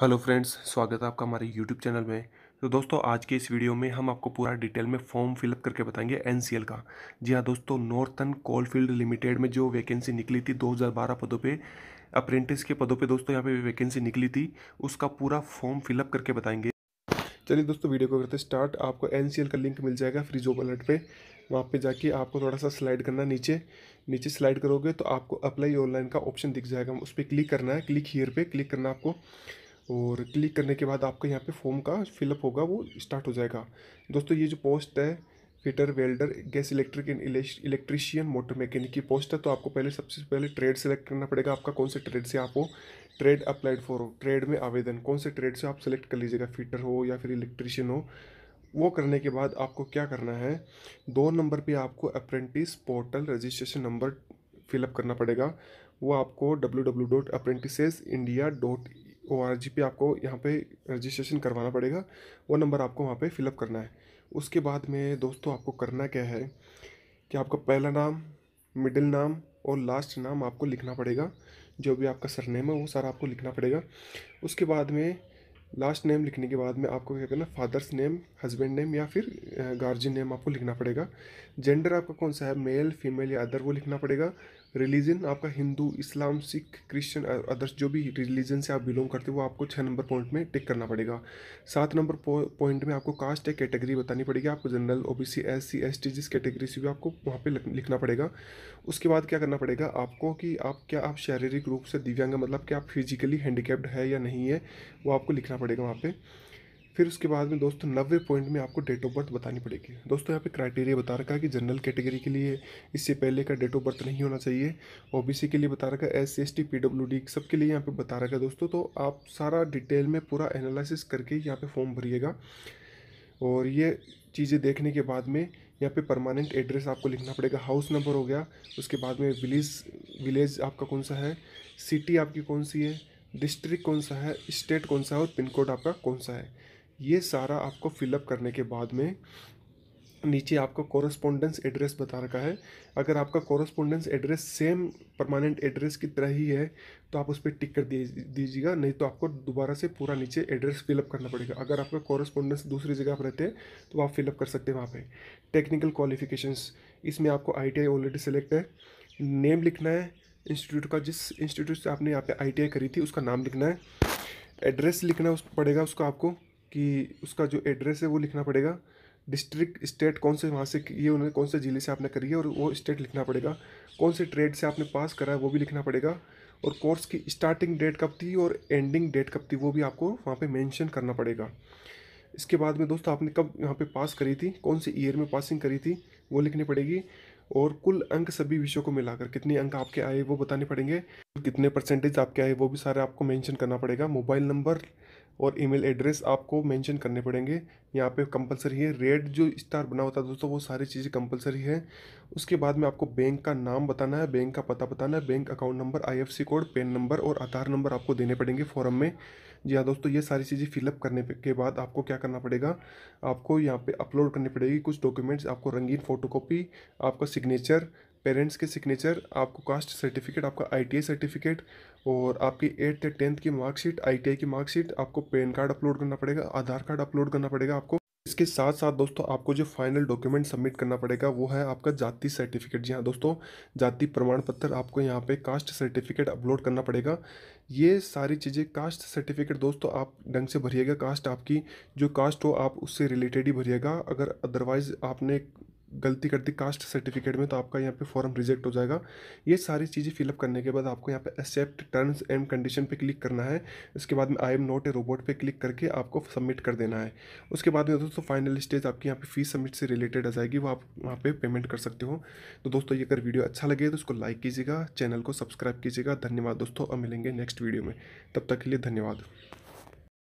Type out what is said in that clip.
hello friends स्वागत है आपका हमारे यूट्यूब चैनल में तो दोस्तों आज के इस वीडियो में हम आपको पूरा डिटेल में फॉर्म फिलअप करके बताएंगे एनसीएल का जी हाँ दोस्तों नॉर्थन कोलफील्ड लिमिटेड में जो वैकेंसी निकली थी 2012 पदों पे अप्रेंटिस के पदों पे दोस्तों यहाँ पे वैकेंसी निकली थी उसका पूरा फॉर्म फिलअप करके बताएंगे चलिए दोस्तों वीडियो को करते स्टार्ट आपको एन का लिंक मिल जाएगा फ्रीजो बलट पर वहाँ पर जाके आपको थोड़ा सा स्लाइड करना नीचे नीचे स्लाइड करोगे तो आपको अप्लाई ऑनलाइन का ऑप्शन दिख जाएगा उस पर क्लिक करना है क्लिक हीयर पर क्लिक करना आपको और क्लिक करने के बाद आपका यहाँ पे फॉर्म का फिलअप होगा वो स्टार्ट हो जाएगा दोस्तों ये जो पोस्ट है fitter welder gas electric and electrician motor mechanic की पोस्ट है तो आपको पहले सबसे पहले ट्रेड सेलेक्ट करना पड़ेगा आपका कौन से ट्रेड से आपको ट्रेड अप्लाइड फॉर हो ट्रेड में आवेदन कौन से ट्रेड से आप सेलेक्ट कर लीजिएगा फिटर हो या फिर इलेक्ट्रिशियन हो वो करने के बाद आपको क्या करना है दो नंबर पर आपको apprentice portal registration number fill up करना पड़ेगा वो आपको W W dot apprentice India dot O R G पे आपको यहाँ पे रजिस्ट्रेशन करवाना पड़ेगा वो नंबर आपको वहाँ पे फिलअप करना है उसके बाद में दोस्तों आपको करना क्या है कि आपका पहला नाम मिडिल नाम और लास्ट नाम आपको लिखना पड़ेगा जो भी आपका सरनेम है वो सारा आपको लिखना पड़ेगा उसके बाद में लास्ट नेम लिखने के बाद में आपको क्या करना फादर्स नेम हस्बैंड नेम या फिर गार्जियन नेम आपको लिखना पड़ेगा जेंडर आपका कौन सा है मेल फीमेल या अदर वो लिखना पड़ेगा रिलीजन आपका Hindu Islam Sikh Christian others जो भी रिलीजन से आप बिलोंग करते हो वो आपको छः नंबर पॉइंट में टिक करना पड़ेगा सात नंबर पॉइंट में आपको कास्ट या कैटेगरी बतानी पड़ेगी आपको general O B C S C S T जिस कैटेगरी से भी आपको वहाँ पर लिखना पड़ेगा उसके बाद क्या करना पड़ेगा आपको कि आप क्या आप शारीरिक रूप से दिव्यांग मतलब कि आप फिजिकली हैंडीकेप्ड है या नहीं है वो आपको लिखना पड़ेगा वहाँ पे फिर उसके बाद में दोस्तों नब्बे पॉइंट में आपको डेट ऑफ बर्थ बतानी पड़ेगी दोस्तों यहाँ पे क्राइटेरिया बता रखा है कि जनरल कैटेगरी के लिए इससे पहले का डेट ऑफ बर्थ नहीं होना चाहिए ओबीसी के लिए बता रखा है S C S T P W D सबके लिए यहाँ पे बता रखा है दोस्तों तो आप सारा डिटेल में पूरा एनालिसिस करके यहाँ पर फॉर्म भरिएगा और ये चीज़ें देखने के बाद में यहाँ पे परमानेंट एड्रेस आपको लिखना पड़ेगा हाउस नंबर हो गया उसके बाद में विलेज विलेज आपका कौन सा है सिटी आपकी कौन सी है डिस्ट्रिक्ट कौन सा है स्टेट कौन सा है और पिन कोड आपका कौन सा है ये सारा आपको फिलअप करने के बाद में नीचे आपका कॉरस्पोंडेंस एड्रेस बता रखा है अगर आपका correspondence address same permanent address की तरह ही है तो आप उस पर टिक कर दीजिएगा नहीं तो आपको दोबारा से पूरा नीचे एड्रेस फिलअप करना पड़ेगा अगर आपका कॉरस्पोंडेंस दूसरी जगह पर रहते हैं तो आप फिलअप कर सकते हैं वहाँ पर टेक्निकल क्वालिफिकेशन इसमें आपको आई ऑलरेडी सेलेक्ट है नेम लिखना है इंस्टीट्यूट का जिस इंस्टीट्यूट से आपने यहाँ पे आई करी थी उसका नाम लिखना है एड्रेस लिखना उस पड़ेगा उसका आपको कि उसका जो एड्रेस है वो लिखना पड़ेगा डिस्ट्रिक्ट स्टेट कौन से वहाँ से ये उन्होंने कौन से ज़िले से आपने करी है और वो स्टेट लिखना पड़ेगा कौन से ट्रेड से आपने पास करा है वो भी लिखना पड़ेगा और कोर्स की स्टार्टिंग डेट कब थी और एंडिंग डेट कब थी वो भी आपको वहाँ पर मैंशन करना पड़ेगा इसके बाद में दोस्तों आपने कब यहाँ पर पास करी थी कौन से ईयर में पासिंग करी थी वो लिखनी पड़ेगी और कुल अंक सभी विषयों को मिलाकर कितने अंक आपके आए वो बताने पड़ेंगे कितने परसेंटेज आपके आए वो भी सारे आपको मेंशन करना पड़ेगा मोबाइल नंबर और ईमेल एड्रेस आपको मेंशन करने पड़ेंगे यहाँ पे कंपलसरी है रेड जो स्टार बना होता है दोस्तों वो सारी चीज़ें कंपलसरी है उसके बाद में आपको बैंक का नाम बताना है बैंक का पता बताना है bank account number IFSC code PAN number और आधार नंबर आपको देने पड़ेंगे फॉर्म में जी हाँ दोस्तों ये सारी चीज़ें फिलअप करने के बाद आपको क्या करना पड़ेगा आपको यहाँ पे अपलोड करनी पड़ेगी कुछ डॉक्यूमेंट्स आपको रंगीन फोटो आपका सिग्नेचर पेरेंट्स के सिग्नेचर आपको कास्ट सर्टिफिकेट आपका आई सर्टिफिकेट और आपकी एट्थ या टेंथ की मार्कशीट आई की मार्कशीट आपको पैन कार्ड अपलोड करना पड़ेगा आधार कार्ड अपलोड करना पड़ेगा आपको इसके साथ साथ दोस्तों आपको जो फाइनल डॉक्यूमेंट सबमिट करना पड़ेगा वो है आपका जाति सर्टिफिकेट जी हाँ दोस्तों जाति प्रमाण पत्र आपको यहाँ पे कास्ट सर्टिफिकेट अपलोड करना पड़ेगा ये सारी चीज़ें कास्ट सर्टिफिकेट दोस्तों आप ढंग से भरिएगा कास्ट आपकी जो कास्ट हो आप उससे रिलेटेड ही भरिएगा अगर अदरवाइज़ आपने गलती कर दी कास्ट सर्टिफिकेट में तो आपका यहाँ पे फॉर्म रिजेक्ट हो जाएगा ये सारी चीज़ें फिलअप करने के बाद आपको यहाँ पे एक्सेप्ट टर्म्स एंड कंडीशन पे क्लिक करना है इसके बाद में I am not a robot पे क्लिक करके आपको सबमिट कर देना है उसके बाद में दोस्तों फाइनल स्टेज आपकी यहाँ पे फीस सबमिट से रिलेटेड आ जाएगी वो आप वहाँ पर पे पेमेंट कर सकते हो तो दोस्तों ये अगर वीडियो अच्छा लगे तो उसको लाइक कीजिएगा चैनल को सब्सक्राइब कीजिएगा धन्यवाद दोस्तों अब मिलेंगे नेक्स्ट वीडियो में तब तक के लिए धन्यवाद